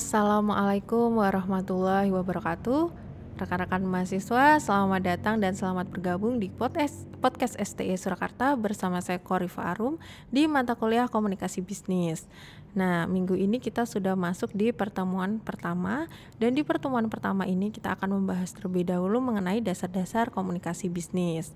Assalamualaikum warahmatullahi wabarakatuh Rekan-rekan mahasiswa, selamat datang dan selamat bergabung di podcast, STI Surakarta bersama saya Korifa Arum di mata kuliah Komunikasi Bisnis. Nah, minggu ini kita sudah masuk di pertemuan pertama dan di pertemuan pertama ini kita akan membahas terlebih dahulu mengenai dasar-dasar komunikasi bisnis.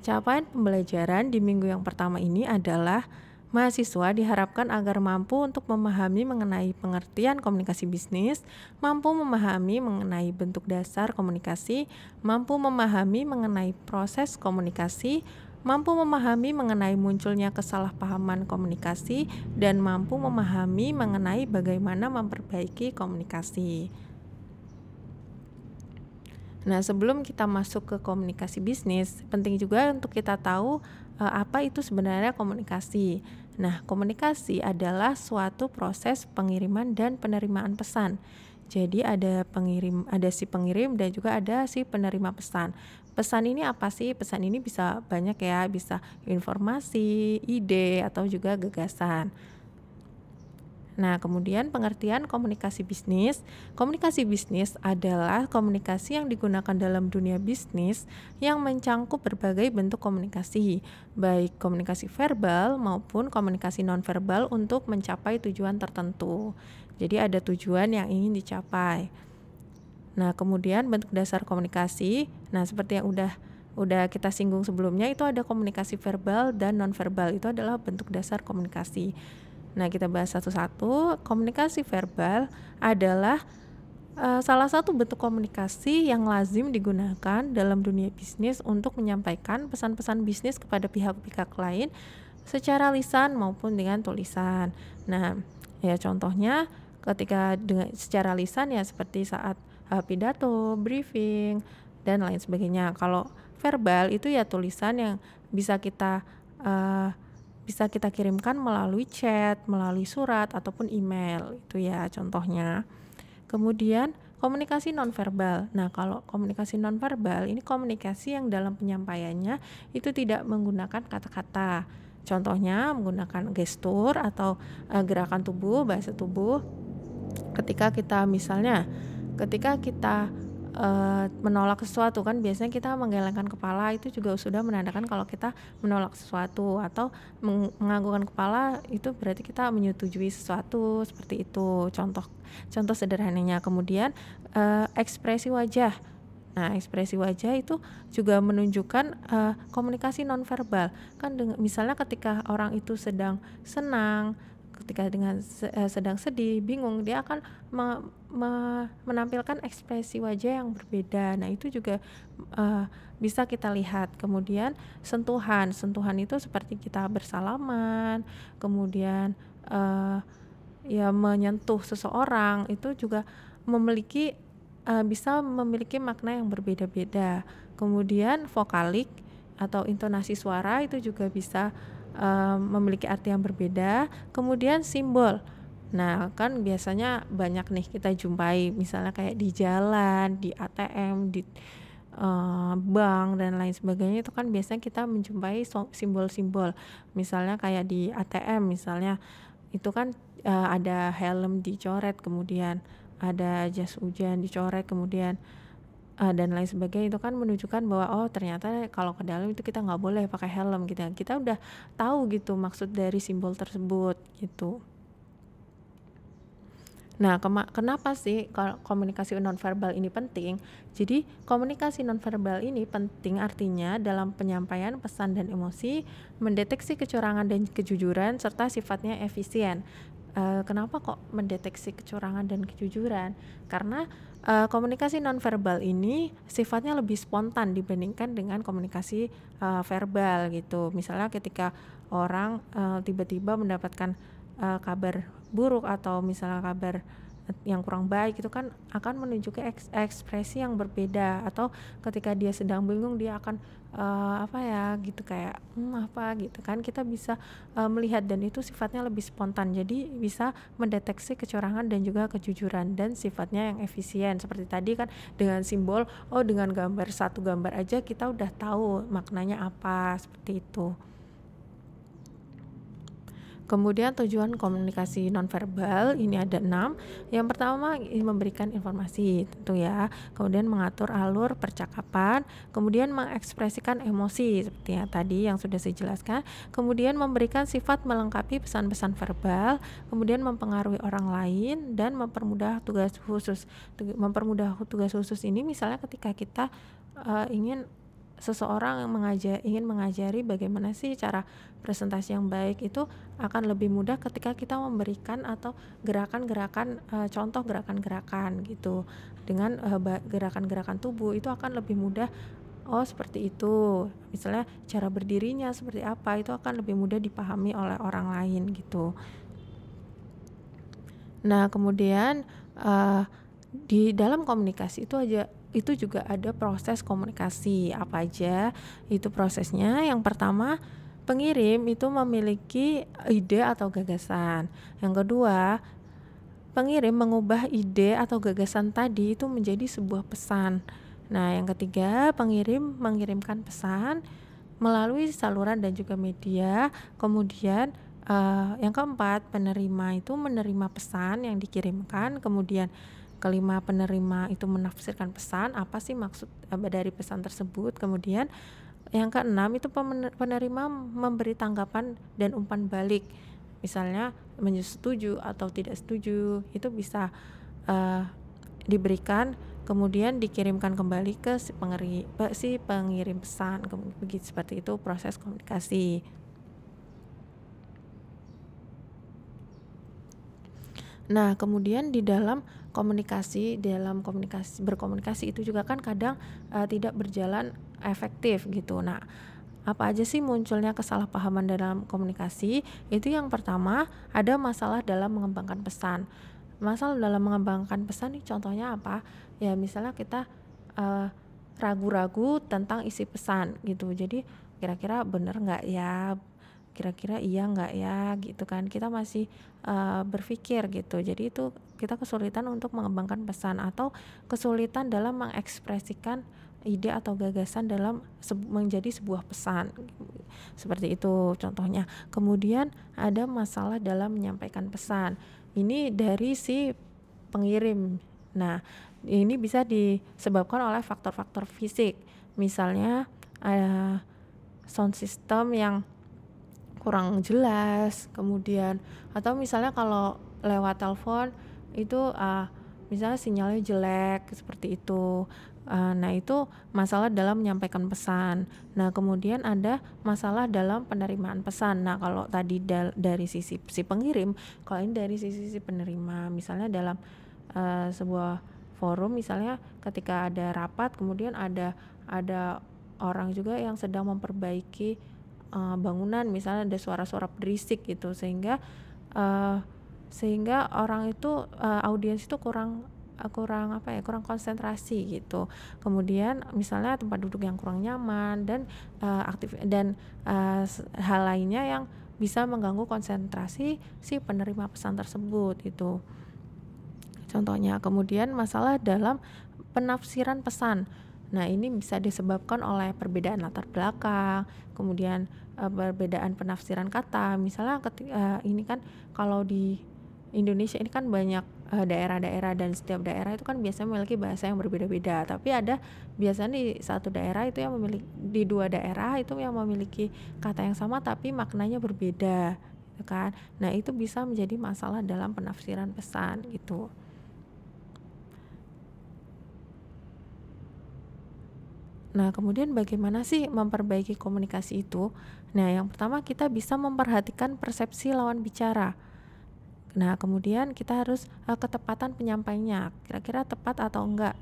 Capaian pembelajaran di minggu yang pertama ini adalah Mahasiswa diharapkan agar mampu untuk memahami mengenai pengertian komunikasi bisnis, mampu memahami mengenai bentuk dasar komunikasi, mampu memahami mengenai proses komunikasi, mampu memahami mengenai munculnya kesalahpahaman komunikasi, dan mampu memahami mengenai bagaimana memperbaiki komunikasi. Nah, sebelum kita masuk ke komunikasi bisnis, penting juga untuk kita tahu Eh, apa itu sebenarnya komunikasi. Nah, komunikasi adalah suatu proses pengiriman dan penerimaan pesan. Jadi ada pengirim, ada si pengirim dan juga ada si penerima pesan. Pesan ini apa sih? Pesan ini bisa banyak ya, bisa informasi, ide atau juga gagasan. Nah, kemudian pengertian komunikasi bisnis. Komunikasi bisnis adalah komunikasi yang digunakan dalam dunia bisnis yang mencangkup berbagai bentuk komunikasi, baik komunikasi verbal maupun komunikasi nonverbal untuk mencapai tujuan tertentu. Jadi ada tujuan yang ingin dicapai. Nah, kemudian bentuk dasar komunikasi. Nah, seperti yang udah udah kita singgung sebelumnya itu ada komunikasi verbal dan nonverbal. Itu adalah bentuk dasar komunikasi. Nah, kita bahas satu-satu. Komunikasi verbal adalah uh, salah satu bentuk komunikasi yang lazim digunakan dalam dunia bisnis untuk menyampaikan pesan-pesan bisnis kepada pihak-pihak lain secara lisan maupun dengan tulisan. Nah, ya contohnya ketika dengan secara lisan ya seperti saat uh, pidato, briefing dan lain sebagainya. Kalau verbal itu ya tulisan yang bisa kita uh, bisa kita kirimkan melalui chat, melalui surat ataupun email itu ya contohnya. Kemudian komunikasi nonverbal. Nah, kalau komunikasi nonverbal ini komunikasi yang dalam penyampaiannya itu tidak menggunakan kata-kata. Contohnya menggunakan gestur atau uh, gerakan tubuh, bahasa tubuh. Ketika kita misalnya ketika kita Eh, menolak sesuatu kan biasanya kita menggelengkan kepala itu juga sudah menandakan kalau kita menolak sesuatu atau meng menganggukkan kepala itu berarti kita menyetujui sesuatu seperti itu contoh contoh sederhananya kemudian uh, ekspresi wajah Nah, ekspresi wajah itu juga menunjukkan uh, komunikasi nonverbal. Kan dengan, misalnya ketika orang itu sedang senang, ketika dengan sedang sedih, bingung, dia akan menampilkan ekspresi wajah yang berbeda. Nah, itu juga uh, bisa kita lihat. Kemudian sentuhan, sentuhan itu seperti kita bersalaman, kemudian uh, ya menyentuh seseorang itu juga memiliki uh, bisa memiliki makna yang berbeda-beda. Kemudian vokalik atau intonasi suara itu juga bisa uh, memiliki arti yang berbeda. Kemudian simbol Nah, kan biasanya banyak nih kita jumpai, misalnya kayak di jalan, di ATM, di uh, bank dan lain sebagainya itu kan biasanya kita menjumpai simbol-simbol. Misalnya kayak di ATM misalnya itu kan uh, ada helm dicoret, kemudian ada jas hujan dicoret, kemudian uh, dan lain sebagainya itu kan menunjukkan bahwa oh ternyata kalau ke dalam itu kita nggak boleh pakai helm gitu. Ya. Kita udah tahu gitu maksud dari simbol tersebut gitu. Nah, kenapa sih komunikasi nonverbal ini penting? Jadi, komunikasi nonverbal ini penting artinya dalam penyampaian pesan dan emosi, mendeteksi kecurangan dan kejujuran serta sifatnya efisien. Eh, kenapa kok mendeteksi kecurangan dan kejujuran? Karena uh, komunikasi nonverbal ini sifatnya lebih spontan dibandingkan dengan komunikasi uh, verbal gitu. Misalnya ketika orang tiba-tiba mendapatkan uh, kabar buruk atau misalnya kabar yang kurang baik itu kan akan menunjukkan eks ekspresi yang berbeda atau ketika dia sedang bingung dia akan uh, apa ya gitu kayak hmm, apa gitu kan kita bisa uh, melihat dan itu sifatnya lebih spontan jadi bisa mendeteksi kecurangan dan juga kejujuran dan sifatnya yang efisien seperti tadi kan dengan simbol oh dengan gambar satu gambar aja kita udah tahu maknanya apa seperti itu. Kemudian tujuan komunikasi nonverbal ini ada enam. Yang pertama memberikan informasi tentu ya. Kemudian mengatur alur percakapan. Kemudian mengekspresikan emosi seperti yang tadi yang sudah saya jelaskan. Kemudian memberikan sifat melengkapi pesan-pesan verbal. Kemudian mempengaruhi orang lain dan mempermudah tugas khusus. Mempermudah tugas khusus ini misalnya ketika kita uh, ingin seseorang yang mengajar, ingin mengajari bagaimana sih cara presentasi yang baik itu akan lebih mudah ketika kita memberikan atau gerakan-gerakan e, contoh gerakan-gerakan gitu dengan eh, gerakan-gerakan tubuh itu akan lebih mudah oh seperti itu misalnya cara berdirinya seperti apa itu akan lebih mudah dipahami oleh orang lain gitu nah kemudian e, di dalam komunikasi itu aja itu juga ada proses komunikasi apa aja itu prosesnya yang pertama pengirim itu memiliki ide atau gagasan yang kedua pengirim mengubah ide atau gagasan tadi itu menjadi sebuah pesan nah yang ketiga pengirim mengirimkan pesan melalui saluran dan juga media kemudian Uh, yang keempat, penerima itu menerima pesan yang dikirimkan, kemudian kelima penerima itu menafsirkan pesan apa sih maksud eh, dari pesan tersebut kemudian yang keenam itu penerima memberi tanggapan dan umpan balik misalnya menyetujui atau tidak setuju itu bisa uh, diberikan kemudian dikirimkan kembali ke si, pengeri, si pengirim pesan begitu seperti itu proses komunikasi Nah, kemudian di dalam komunikasi, dalam komunikasi berkomunikasi itu juga kan kadang uh, tidak berjalan efektif gitu. Nah, apa aja sih munculnya kesalahpahaman dalam komunikasi? Itu yang pertama, ada masalah dalam mengembangkan pesan. Masalah dalam mengembangkan pesan nih contohnya apa? Ya, misalnya kita ragu eh, ragu-ragu tentang isi pesan gitu. Jadi kira-kira benar nggak ya kira-kira iya nggak ya gitu kan kita masih uh, berpikir gitu jadi itu kita kesulitan untuk mengembangkan pesan atau kesulitan dalam mengekspresikan ide atau gagasan dalam se menjadi sebuah pesan seperti itu contohnya kemudian ada masalah dalam menyampaikan pesan ini dari si pengirim nah ini bisa disebabkan oleh faktor-faktor fisik misalnya uh, sound system yang kurang jelas kemudian atau misalnya kalau lewat telepon itu uh, misalnya sinyalnya jelek seperti itu uh, nah itu masalah dalam menyampaikan pesan nah kemudian ada masalah dalam penerimaan pesan nah kalau tadi dal dari sisi si pengirim kalau ini dari sisi si penerima misalnya dalam uh, sebuah forum misalnya ketika ada rapat kemudian ada ada orang juga yang sedang memperbaiki uh, bangunan misalnya ada suara-suara berisik gitu sehingga uh, sehingga orang itu uh, audiens itu kurang kurang apa ya kurang konsentrasi gitu kemudian misalnya tempat duduk yang kurang nyaman dan uh, aktif dan uh, hal lainnya yang bisa mengganggu konsentrasi si penerima pesan tersebut itu contohnya kemudian masalah dalam penafsiran pesan Nah, ini bisa disebabkan oleh perbedaan latar belakang, kemudian uh, perbedaan penafsiran kata. Misalnya ketika, uh, eh, ini kan kalau di Indonesia ini kan banyak eh, daerah-daerah dan setiap daerah itu kan biasanya memiliki bahasa yang berbeda-beda tapi ada biasanya di satu daerah itu yang memiliki di dua daerah itu yang memiliki kata yang sama tapi maknanya berbeda gitu kan nah itu bisa menjadi masalah dalam penafsiran pesan gitu Nah, kemudian bagaimana sih memperbaiki komunikasi itu? Nah, yang pertama kita bisa memperhatikan persepsi lawan bicara. Nah, kemudian kita harus uh, ketepatan penyampaiannya, kira-kira tepat atau enggak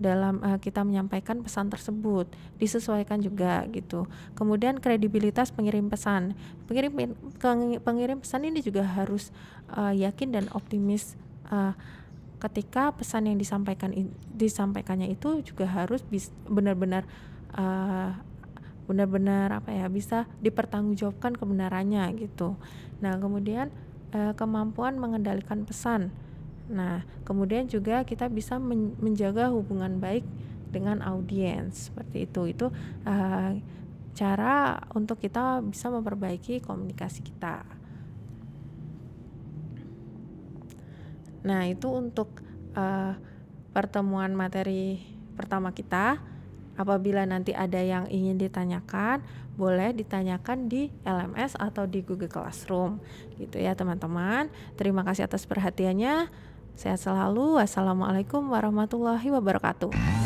dalam uh, kita menyampaikan pesan tersebut disesuaikan juga gitu. Kemudian kredibilitas pengirim pesan. Pengirim pengirim pesan ini juga harus uh, yakin dan optimis uh, ketika pesan yang disampaikan disampaikannya itu juga harus benar-benar benar eh, benar-benar apa ya bisa dipertanggungjawabkan kebenarannya gitu. Nah kemudian uh, kemampuan mengendalikan pesan. Nah kemudian juga kita bisa menjaga hubungan baik dengan audiens seperti itu itu uh, cara untuk kita bisa memperbaiki komunikasi kita. Nah, itu untuk uh, pertemuan materi pertama kita. Apabila nanti ada yang ingin ditanyakan, boleh ditanyakan di LMS atau di Google Classroom. Gitu ya, teman-teman. Terima kasih atas perhatiannya. Sehat selalu. Wassalamualaikum warahmatullahi wabarakatuh.